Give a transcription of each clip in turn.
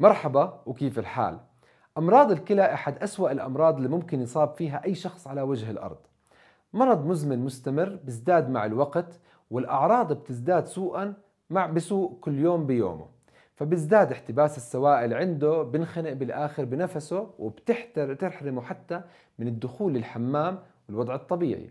مرحبا وكيف الحال؟ أمراض الكلى أحد أسوأ الأمراض اللي ممكن يصاب فيها أي شخص على وجه الأرض مرض مزمن مستمر بيزداد مع الوقت والأعراض بتزداد سوءا مع بسوء كل يوم بيومه فبيزداد احتباس السوائل عنده بنخنق بالآخر بنفسه وبتحرمه حتى من الدخول للحمام والوضع الطبيعي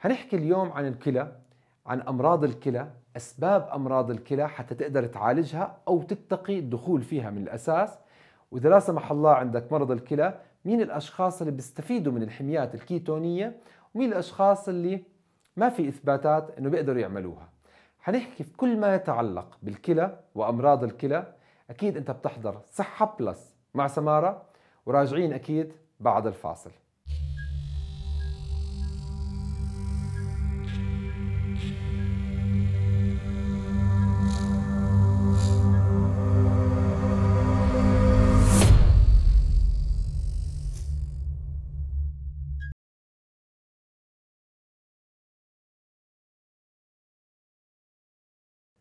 هنحكي اليوم عن الكلى عن أمراض الكلى أسباب أمراض الكلى حتى تقدر تعالجها أو تتقي الدخول فيها من الأساس وإذا لا سمح الله عندك مرض الكلى مين الأشخاص اللي بيستفيدوا من الحميات الكيتونية ومين الأشخاص اللي ما في إثباتات أنه بيقدروا يعملوها حنحكي في كل ما يتعلق بالكلى وأمراض الكلى أكيد أنت بتحضر صحة بلس مع سمارة وراجعين أكيد بعد الفاصل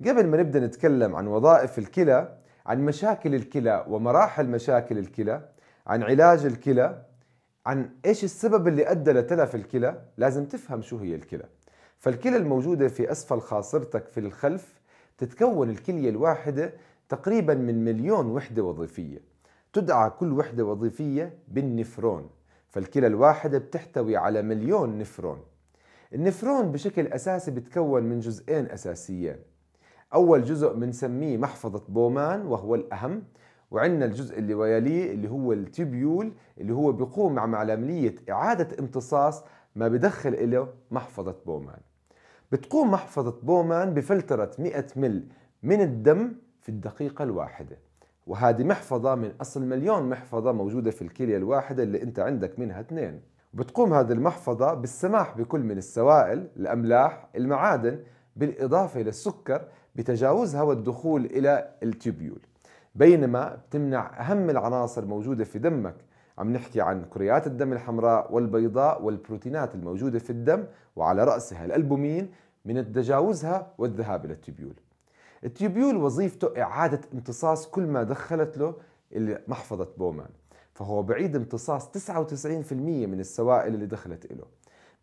قبل ما نبدا نتكلم عن وظائف الكلى عن مشاكل الكلى ومراحل مشاكل الكلى عن علاج الكلى عن ايش السبب اللي ادى لتلف الكلى لازم تفهم شو هي الكلى فالكلى الموجوده في اسفل خاصرتك في الخلف تتكون الكليه الواحده تقريبا من مليون وحده وظيفيه تدعى كل وحده وظيفيه بالنفرون فالكلى الواحده بتحتوي على مليون نفرون النفرون بشكل اساسي بتكون من جزئين اساسيين أول جزء بنسميه محفظة بومان وهو الأهم وعندنا الجزء اللي ويليه اللي هو التبيول اللي هو بيقوم مع عملية إعادة امتصاص ما بدخل إله محفظة بومان بتقوم محفظة بومان بفلترة 100 مل من الدم في الدقيقة الواحدة وهذه محفظة من أصل مليون محفظة موجودة في الكلية الواحدة اللي أنت عندك منها اثنين بتقوم هذه المحفظة بالسماح بكل من السوائل، الأملاح، المعادن بالإضافة للسكر بتجاوزها والدخول إلى التوبيول بينما بتمنع أهم العناصر الموجوده في دمك عم نحكي عن كريات الدم الحمراء والبيضاء والبروتينات الموجودة في الدم وعلى رأسها الألبومين من تجاوزها والذهاب إلى التوبيول التوبيول وظيفته إعادة امتصاص كل ما دخلت له محفظة بومان فهو بعيد امتصاص 99% من السوائل اللي دخلت له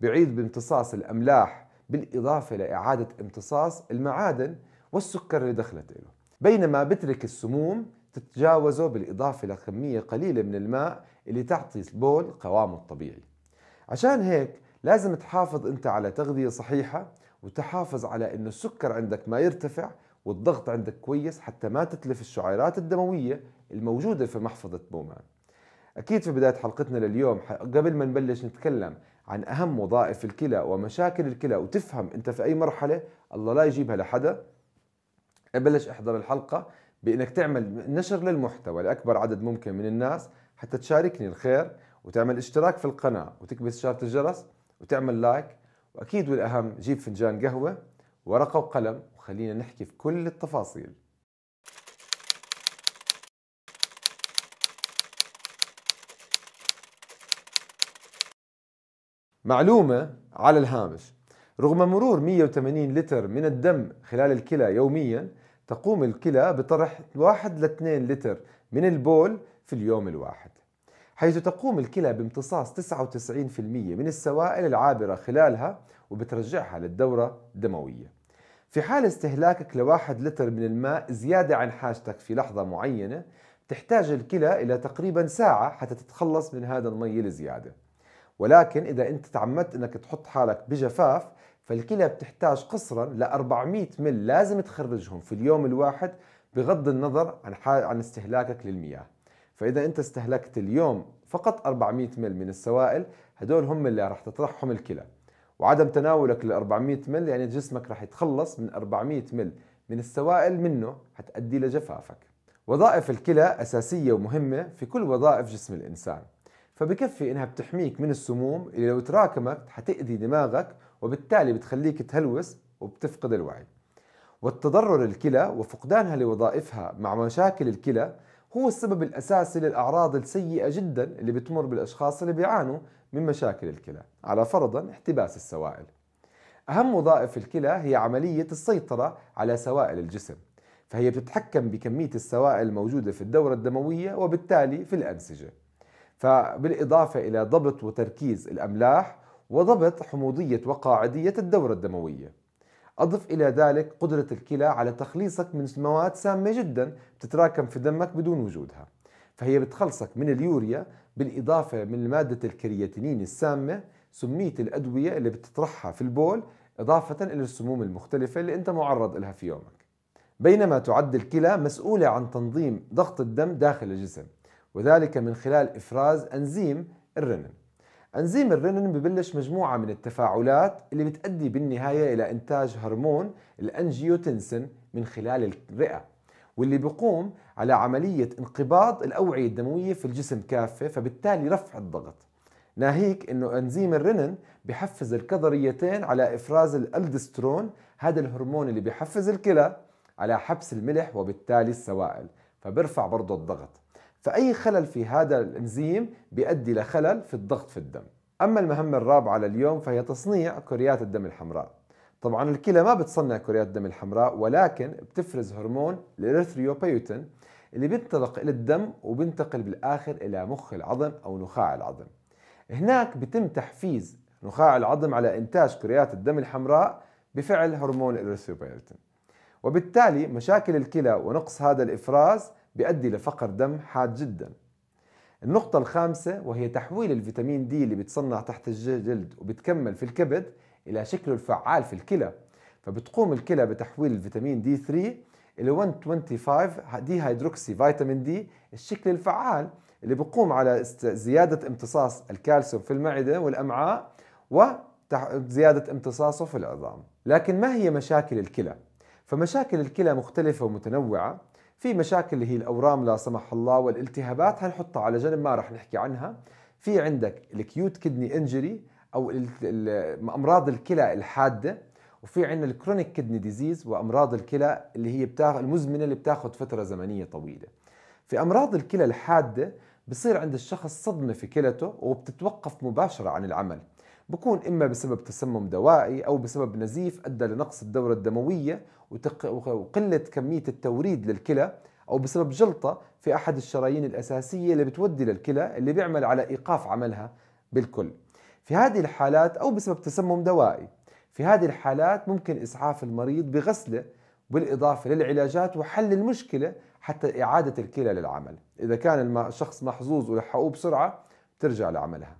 بعيد بامتصاص الأملاح بالإضافة لإعادة امتصاص المعادن والسكر اللي دخلت له بينما بترك السموم تتجاوزه بالإضافة لكمية قليلة من الماء اللي تعطي البول قوامه الطبيعي عشان هيك لازم تحافظ انت على تغذية صحيحة وتحافظ على انه السكر عندك ما يرتفع والضغط عندك كويس حتى ما تتلف الشعيرات الدموية الموجودة في محفظة بومان أكيد في بداية حلقتنا لليوم قبل ما نبلش نتكلم عن أهم وظائف الكلى ومشاكل الكلى وتفهم أنت في أي مرحلة الله لا يجيبها لحدا ابلش احضر الحلقه بانك تعمل نشر للمحتوى لاكبر عدد ممكن من الناس حتى تشاركني الخير وتعمل اشتراك في القناه وتكبس اشاره الجرس وتعمل لايك واكيد والاهم جيب فنجان قهوه ورقه وقلم وخلينا نحكي في كل التفاصيل معلومة على الهامش رغم مرور 180 لتر من الدم خلال الكلى يوميا تقوم الكلى بطرح 1 ل 2 لتر من البول في اليوم الواحد حيث تقوم الكلى بامتصاص 99% من السوائل العابرة خلالها وبترجعها للدورة الدموية في حال استهلاكك لواحد لتر من الماء زيادة عن حاجتك في لحظة معينة تحتاج الكلى إلى تقريبا ساعة حتى تتخلص من هذا المي الزيادة ولكن إذا أنت تعمدت أنك تحط حالك بجفاف فالكلى بتحتاج قصرا ل 400 مل لازم تخرجهم في اليوم الواحد بغض النظر عن عن استهلاكك للمياه فاذا انت استهلكت اليوم فقط 400 مل من السوائل هدول هم اللي راح تطرحهم الكلى وعدم تناولك ل 400 مل يعني جسمك راح يتخلص من 400 مل من السوائل منه حتؤدي لجفافك وظائف الكلى أساسية ومهمة في كل وظائف جسم الإنسان فبكفي انها بتحميك من السموم اللي لو تراكمت حتأذي دماغك وبالتالي بتخليك تهلوس وبتفقد الوعي والتضرر الكلى وفقدانها لوظائفها مع مشاكل الكلى هو السبب الأساسي للأعراض السيئة جدا اللي بتمر بالأشخاص اللي بيعانوا من مشاكل الكلى على فرضا احتباس السوائل أهم وظائف الكلى هي عملية السيطرة على سوائل الجسم فهي بتتحكم بكمية السوائل الموجودة في الدورة الدموية وبالتالي في الأنسجة فبالإضافة إلى ضبط وتركيز الأملاح وضبط حموضية وقاعدية الدورة الدموية أضف إلى ذلك قدرة الكلى على تخليصك من مواد سامة جدا بتتراكم في دمك بدون وجودها فهي بتخلصك من اليوريا بالإضافة من مادة الكرياتينين السامة سمية الأدوية اللي بتطرحها في البول إضافة إلى السموم المختلفة اللي أنت معرض لها في يومك بينما تعد الكلى مسؤولة عن تنظيم ضغط الدم داخل الجسم وذلك من خلال إفراز أنزيم الرنين أنزيم الرنين ببلش مجموعة من التفاعلات اللي بتؤدي بالنهاية إلى إنتاج هرمون الأنجيوتنسن من خلال الرئة واللي بيقوم على عملية انقباض الأوعية الدموية في الجسم كافة فبالتالي رفع الضغط ناهيك انه انزيم الرنين بحفز الكظريتين على افراز الالدسترون هذا الهرمون اللي بحفز الكلى على حبس الملح وبالتالي السوائل فبرفع برضه الضغط فأي خلل في هذا الإنزيم بيؤدي لخلل في الضغط في الدم أما المهمة الرابعة لليوم فهي تصنيع كريات الدم الحمراء طبعا الكلى ما بتصنع كريات الدم الحمراء ولكن بتفرز هرمون الإريثريوبيوتين اللي بينطلق إلى الدم وبينتقل بالآخر إلى مخ العظم أو نخاع العظم هناك بتم تحفيز نخاع العظم على إنتاج كريات الدم الحمراء بفعل هرمون الإريثريوبيوتين وبالتالي مشاكل الكلى ونقص هذا الإفراز بيؤدي لفقر دم حاد جدا النقطة الخامسة وهي تحويل الفيتامين دي اللي بتصنع تحت الجلد وبتكمل في الكبد إلى شكله الفعال في الكلى فبتقوم الكلى بتحويل الفيتامين دي 3 إلى 125 دي هيدروكسي فيتامين دي الشكل الفعال اللي بقوم على زيادة امتصاص الكالسيوم في المعدة والأمعاء وزيادة امتصاصه في العظام لكن ما هي مشاكل الكلى؟ فمشاكل الكلى مختلفة ومتنوعة في مشاكل اللي هي الاورام لا سمح الله والالتهابات حنحطها على جنب ما راح نحكي عنها في عندك الكيوت كدني انجري او امراض الكلى الحاده وفي عندنا الكرونيك كدني ديزيز وامراض الكلى اللي هي بتاخ... المزمنه اللي بتاخذ فتره زمنيه طويله. في امراض الكلى الحاده بصير عند الشخص صدمه في كلته وبتتوقف مباشره عن العمل. بكون اما بسبب تسمم دوائي او بسبب نزيف ادى لنقص الدوره الدمويه وقلة كمية التوريد للكلى أو بسبب جلطة في أحد الشرايين الأساسية اللي بتودي للكلى اللي بيعمل على إيقاف عملها بالكل في هذه الحالات أو بسبب تسمم دوائي في هذه الحالات ممكن إسعاف المريض بغسله بالإضافة للعلاجات وحل المشكلة حتى إعادة الكلى للعمل إذا كان الشخص محظوظ ولحقوه بسرعة بترجع لعملها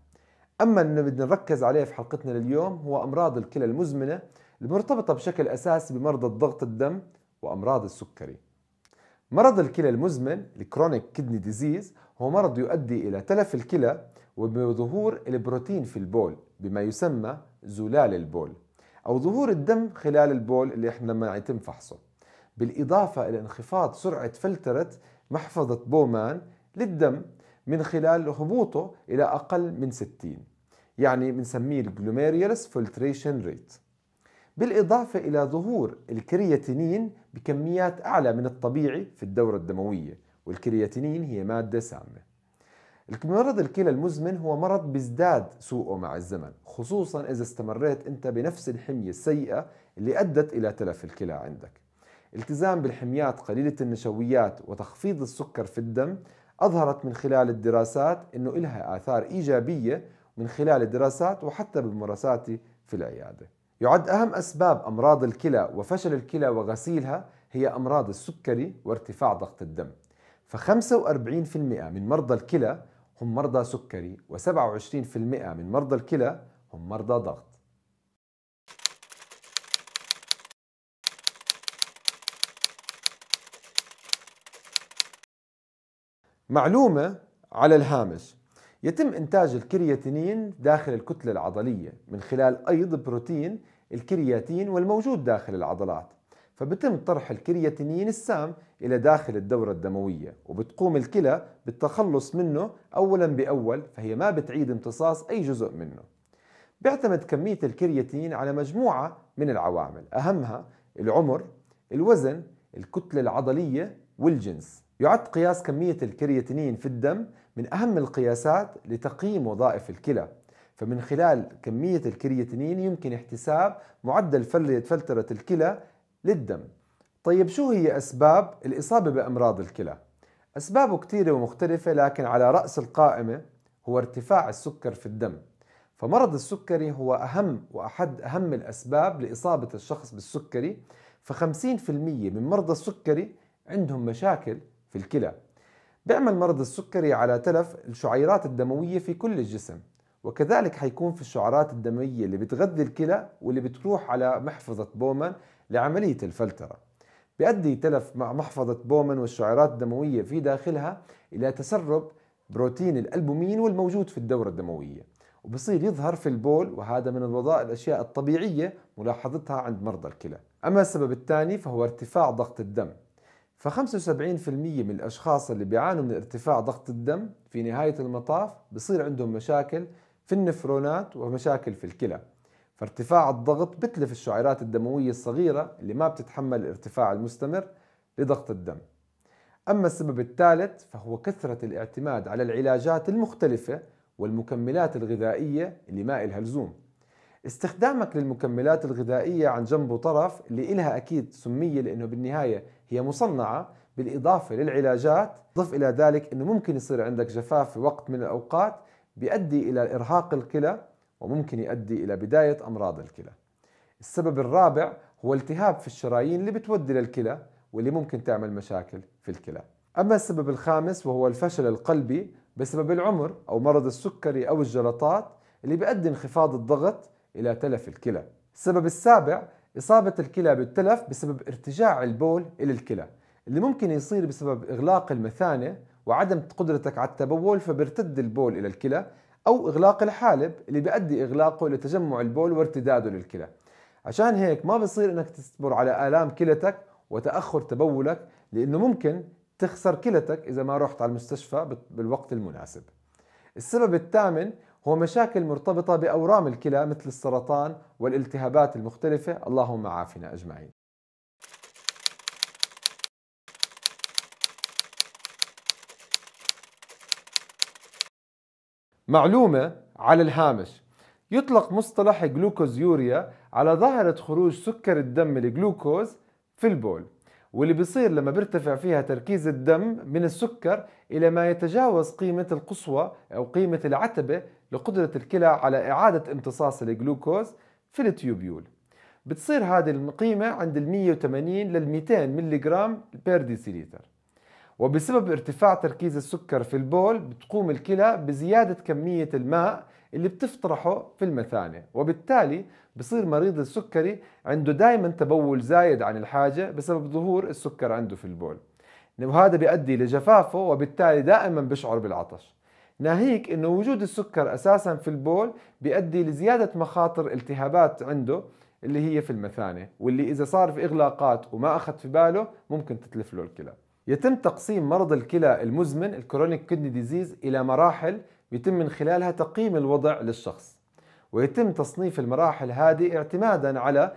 أما اللي بدنا نركز عليه في حلقتنا لليوم هو أمراض الكلى المزمنة المرتبطة بشكل أساسي بمرضى الضغط الدم وأمراض السكري مرض الكلى المزمن الكرونيك Kidney ديزيز هو مرض يؤدي إلى تلف الكلى وبظهور البروتين في البول بما يسمى زلال البول أو ظهور الدم خلال البول اللي احنا ما يتم فحصه بالإضافة إلى انخفاض سرعة فلترة محفظة بومان للدم من خلال هبوطه إلى أقل من 60 يعني بنسميه الجلوميريولس فلتريشن ريت بالإضافة إلى ظهور الكرياتينين بكميات أعلى من الطبيعي في الدورة الدموية والكرياتينين هي مادة سامة مرض الكلى المزمن هو مرض بيزداد سوءه مع الزمن خصوصا إذا استمريت أنت بنفس الحمية السيئة اللي أدت إلى تلف الكلى عندك التزام بالحميات قليلة النشويات وتخفيض السكر في الدم أظهرت من خلال الدراسات أنه إلها آثار إيجابية من خلال الدراسات وحتى بممارساتي في العياده يعد أهم أسباب أمراض الكلى وفشل الكلى وغسيلها هي أمراض السكري وارتفاع ضغط الدم ف45% من مرضى الكلى هم مرضى سكري و27% من مرضى الكلى هم مرضى ضغط معلومة على الهامش يتم إنتاج الكرياتينين داخل الكتلة العضلية من خلال أيض بروتين الكرياتين والموجود داخل العضلات فبتم طرح الكرياتينين السام إلى داخل الدورة الدموية وبتقوم الكلى بالتخلص منه أولا بأول فهي ما بتعيد امتصاص أي جزء منه بيعتمد كمية الكرياتين على مجموعة من العوامل أهمها العمر الوزن الكتلة العضلية والجنس يعد قياس كمية الكرياتينين في الدم من أهم القياسات لتقييم وظائف الكلى فمن خلال كمية الكرياتينين يمكن احتساب معدل فلترة الكلى للدم طيب شو هي أسباب الإصابة بأمراض الكلى؟ أسبابه كثيرة ومختلفة لكن على رأس القائمة هو ارتفاع السكر في الدم فمرض السكري هو أهم وأحد أهم الأسباب لإصابة الشخص بالسكري ف50% من مرضى السكري عندهم مشاكل في الكلى بيعمل مرض السكري على تلف الشعيرات الدموية في كل الجسم وكذلك حيكون في الشعرات الدموية اللي بتغذي الكلى واللي بتروح على محفظة بومان لعملية الفلترة بيؤدي تلف مع محفظة بومان والشعيرات الدموية في داخلها إلى تسرب بروتين الألبومين والموجود في الدورة الدموية وبصير يظهر في البول وهذا من الوظائف الأشياء الطبيعية ملاحظتها عند مرضى الكلى أما السبب الثاني فهو ارتفاع ضغط الدم ف75% من الأشخاص اللي بيعانوا من ارتفاع ضغط الدم في نهاية المطاف بصير عندهم مشاكل في النفرونات ومشاكل في الكلى فارتفاع الضغط بتلف الشعيرات الدموية الصغيرة اللي ما بتتحمل الارتفاع المستمر لضغط الدم أما السبب الثالث فهو كثرة الاعتماد على العلاجات المختلفة والمكملات الغذائية اللي ما إلها لزوم استخدامك للمكملات الغذائية عن جنب وطرف اللي إلها أكيد سمية لأنه بالنهاية هي مصنعة بالإضافة للعلاجات ضف إلى ذلك أنه ممكن يصير عندك جفاف في وقت من الأوقات بيؤدي إلى إرهاق الكلى وممكن يؤدي إلى بداية أمراض الكلى السبب الرابع هو التهاب في الشرايين اللي بتودي للكلى واللي ممكن تعمل مشاكل في الكلى أما السبب الخامس وهو الفشل القلبي بسبب العمر أو مرض السكري أو الجلطات اللي بيؤدي انخفاض الضغط إلى تلف الكلى السبب السابع إصابة الكلى بالتلف بسبب ارتجاع البول إلى الكلى اللي ممكن يصير بسبب إغلاق المثانة وعدم قدرتك على التبول فبيرتد البول إلى الكلى أو إغلاق الحالب اللي بيؤدي إغلاقه لتجمع البول وارتداده للكلى عشان هيك ما بصير إنك تصبر على آلام كلتك وتأخر تبولك لأنه ممكن تخسر كلتك إذا ما رحت على المستشفى بالوقت المناسب السبب الثامن هو مشاكل مرتبطة بأورام الكلى مثل السرطان والالتهابات المختلفة اللهم عافنا أجمعين معلومة على الهامش يطلق مصطلح جلوكوزيوريا على ظاهرة خروج سكر الدم الجلوكوز في البول واللي بيصير لما بيرتفع فيها تركيز الدم من السكر إلى ما يتجاوز قيمة القصوى أو قيمة العتبة لقدرة الكلى على إعادة امتصاص الجلوكوز في التيوبيول بتصير هذه القيمة عند ال 180 لل 200 ملغ بير ديسيليتر وبسبب ارتفاع تركيز السكر في البول بتقوم الكلى بزيادة كمية الماء اللي بتفطرحه في المثانة وبالتالي بصير مريض السكري عنده دائما تبول زايد عن الحاجة بسبب ظهور السكر عنده في البول وهذا بيؤدي لجفافه وبالتالي دائما بيشعر بالعطش ناهيك انه وجود السكر اساسا في البول بيؤدي لزياده مخاطر التهابات عنده اللي هي في المثانه واللي اذا صار في اغلاقات وما اخذ في باله ممكن تتلف له الكلى يتم تقسيم مرض الكلى المزمن الكرونيك كدني ديزيز الى مراحل يتم من خلالها تقييم الوضع للشخص ويتم تصنيف المراحل هذه اعتمادا على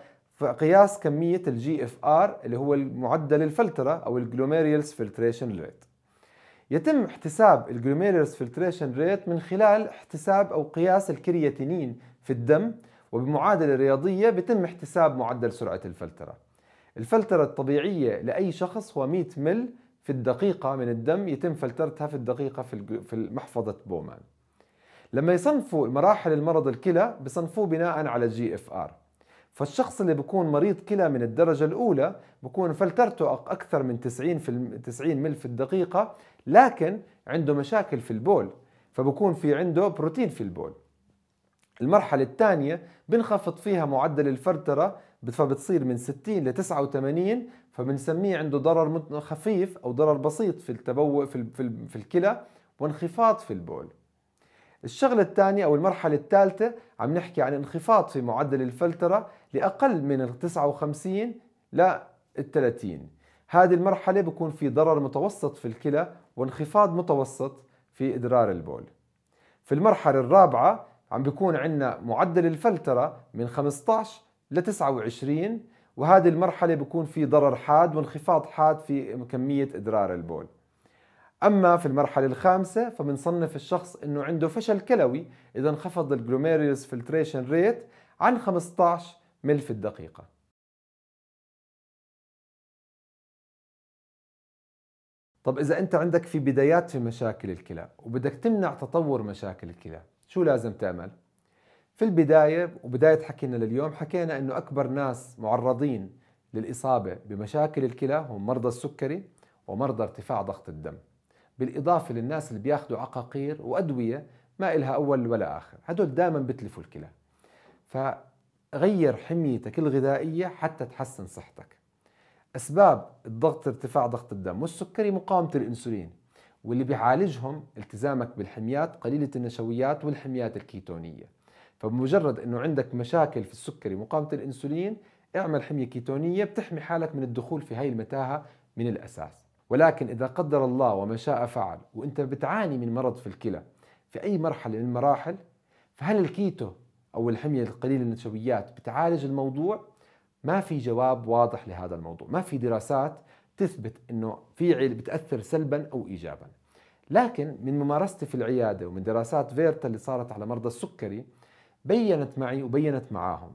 قياس كميه الجي اف ار اللي هو معدل الفلتره او الجلوميريلز فلتريشن ريت يتم احتساب الجلوميريوس فلتريشن ريت من خلال احتساب أو قياس الكرياتينين في الدم وبمعادلة رياضية بتم احتساب معدل سرعة الفلترة الفلترة الطبيعية لأي شخص هو 100 مل في الدقيقة من الدم يتم فلترتها في الدقيقة في محفظة بومان لما يصنفوا مراحل المرض الكلى بصنفوه بناء على جي اف ار فالشخص اللي بيكون مريض كلى من الدرجة الأولى بكون فلترته أكثر من 90 في 90 مل في الدقيقة لكن عنده مشاكل في البول فبكون في عنده بروتين في البول المرحلة الثانية بنخفض فيها معدل الفرترة فبتصير من 60 ل 89 فبنسميه عنده ضرر خفيف او ضرر بسيط في التبول في, في, في الكلى وانخفاض في البول. الشغلة الثانية او المرحلة الثالثة عم نحكي عن انخفاض في معدل الفلترة لاقل من ال 59 لل 30. هذه المرحلة بكون في ضرر متوسط في الكلى وانخفاض متوسط في إدرار البول في المرحلة الرابعة عم بيكون عندنا معدل الفلترة من 15 ل 29 وهذه المرحلة بيكون في ضرر حاد وانخفاض حاد في كمية إدرار البول أما في المرحلة الخامسة فبنصنف الشخص أنه عنده فشل كلوي إذا انخفض الجلوميريوس فلتريشن ريت عن 15 مل في الدقيقة طب إذا أنت عندك في بدايات في مشاكل الكلى وبدك تمنع تطور مشاكل الكلى شو لازم تعمل؟ في البداية وبداية حكينا لليوم حكينا أنه أكبر ناس معرضين للإصابة بمشاكل الكلى هم مرضى السكري ومرضى ارتفاع ضغط الدم بالإضافة للناس اللي بياخدوا عقاقير وأدوية ما إلها أول ولا آخر هدول دائما بتلفوا الكلى فغير حميتك الغذائية حتى تحسن صحتك أسباب الضغط ارتفاع ضغط الدم والسكري مقاومة الأنسولين واللي بيعالجهم التزامك بالحميات قليلة النشويات والحميات الكيتونية فبمجرد أنه عندك مشاكل في السكري مقاومة الأنسولين اعمل حمية كيتونية بتحمي حالك من الدخول في هاي المتاهة من الأساس ولكن إذا قدر الله وما شاء فعل وأنت بتعاني من مرض في الكلى في أي مرحلة من المراحل فهل الكيتو أو الحمية القليلة النشويات بتعالج الموضوع؟ ما في جواب واضح لهذا الموضوع ما في دراسات تثبت أنه في عيل بتأثر سلبا أو إيجابا لكن من ممارستي في العيادة ومن دراسات فيرتا اللي صارت على مرضى السكري بينت معي وبينت معاهم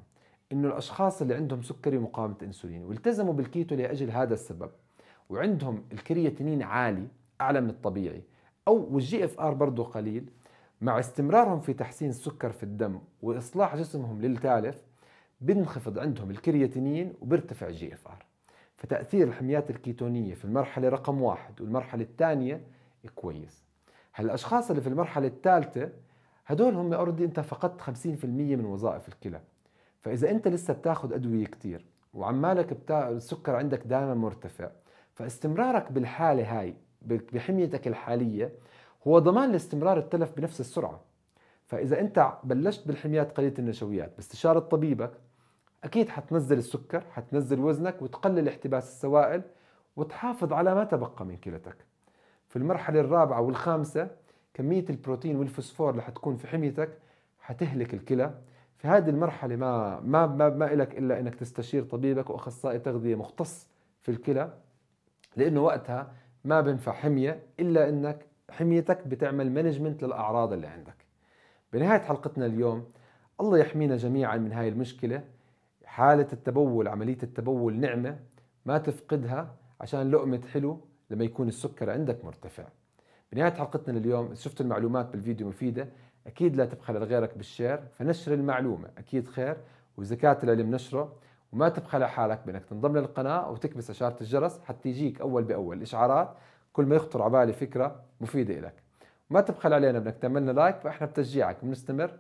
انه الاشخاص اللي عندهم سكري مقاومه انسولين والتزموا بالكيتو لاجل هذا السبب وعندهم الكرياتينين عالي اعلى من الطبيعي او والجي اف ار برضه قليل مع استمرارهم في تحسين السكر في الدم واصلاح جسمهم للتالف بينخفض عندهم الكرياتينين وبيرتفع الجي اف ار فتأثير الحميات الكيتونية في المرحلة رقم واحد والمرحلة الثانية كويس هالأشخاص اللي في المرحلة الثالثة هدول هم اوريدي انت فقدت 50% من وظائف الكلى فإذا انت لسه بتاخذ أدوية كثير وعمالك بتا... السكر عندك دائما مرتفع فاستمرارك بالحالة هاي بحميتك الحالية هو ضمان لاستمرار التلف بنفس السرعة فإذا أنت بلشت بالحميات قليلة النشويات باستشارة طبيبك اكيد حتنزل السكر حتنزل وزنك وتقلل احتباس السوائل وتحافظ على ما تبقى من كلتك في المرحله الرابعه والخامسه كميه البروتين والفوسفور اللي حتكون في حميتك حتهلك الكلى في هذه المرحلة ما ما ما, ما لك إلا إنك تستشير طبيبك وأخصائي تغذية مختص في الكلى لأنه وقتها ما بنفع حمية إلا إنك حميتك بتعمل مانجمنت للأعراض اللي عندك بنهاية حلقتنا اليوم الله يحمينا جميعا من هاي المشكلة حالة التبول عملية التبول نعمة ما تفقدها عشان لقمة حلو لما يكون السكر عندك مرتفع بنهاية حلقتنا لليوم شفت المعلومات بالفيديو مفيدة أكيد لا تبخل لغيرك بالشير فنشر المعلومة أكيد خير وزكاة العلم نشره وما تبخل حالك بأنك تنضم للقناة وتكبس إشارة الجرس حتى يجيك أول بأول إشعارات كل ما يخطر على بالي فكرة مفيدة لك ما تبخل علينا بأنك تعملنا لايك فإحنا بتشجيعك بنستمر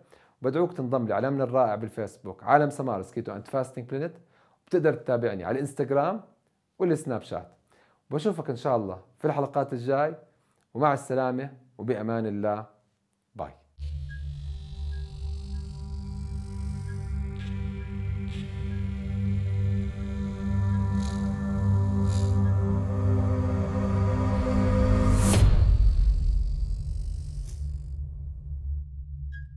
بدعوك تنضم لعالمنا الرائع بالفيسبوك عالم سمارس كيتو اند فاستنج بلانيت بتقدر تتابعني على الانستغرام والسناب شات وبشوفك ان شاء الله في الحلقات الجاي ومع السلامه وبامان الله